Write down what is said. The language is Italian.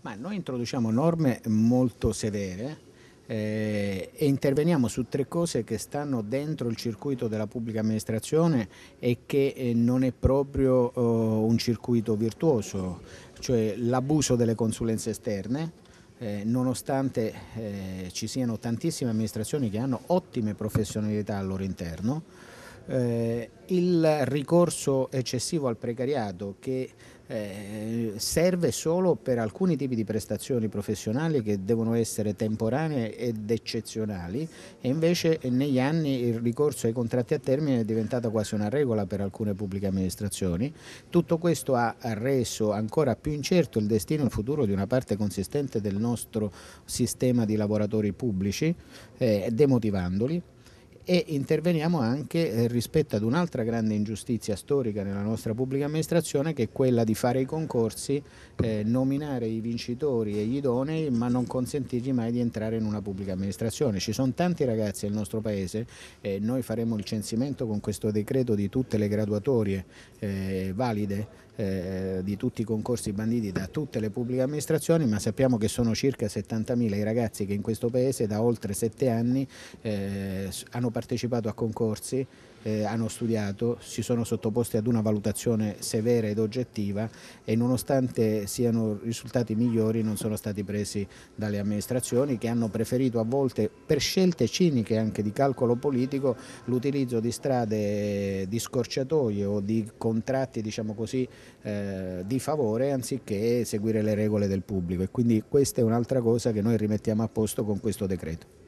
Ma noi introduciamo norme molto severe eh, e interveniamo su tre cose che stanno dentro il circuito della pubblica amministrazione e che eh, non è proprio eh, un circuito virtuoso, cioè l'abuso delle consulenze esterne, eh, nonostante eh, ci siano tantissime amministrazioni che hanno ottime professionalità al loro interno, eh, il ricorso eccessivo al precariato che eh, serve solo per alcuni tipi di prestazioni professionali che devono essere temporanee ed eccezionali e invece negli anni il ricorso ai contratti a termine è diventato quasi una regola per alcune pubbliche amministrazioni. Tutto questo ha reso ancora più incerto il destino e il futuro di una parte consistente del nostro sistema di lavoratori pubblici, eh, demotivandoli e interveniamo anche eh, rispetto ad un'altra grande ingiustizia storica nella nostra pubblica amministrazione che è quella di fare i concorsi, eh, nominare i vincitori e gli idonei ma non consentirgli mai di entrare in una pubblica amministrazione. Ci sono tanti ragazzi nel nostro paese, eh, noi faremo il censimento con questo decreto di tutte le graduatorie eh, valide eh, di tutti i concorsi banditi da tutte le pubbliche amministrazioni, ma sappiamo che sono circa 70.000 i ragazzi che in questo paese da oltre 7 anni eh, hanno partecipato a concorsi, eh, hanno studiato, si sono sottoposti ad una valutazione severa ed oggettiva e nonostante siano risultati migliori non sono stati presi dalle amministrazioni che hanno preferito a volte per scelte ciniche anche di calcolo politico l'utilizzo di strade di scorciatoie o di contratti diciamo così, eh, di favore anziché seguire le regole del pubblico e quindi questa è un'altra cosa che noi rimettiamo a posto con questo decreto.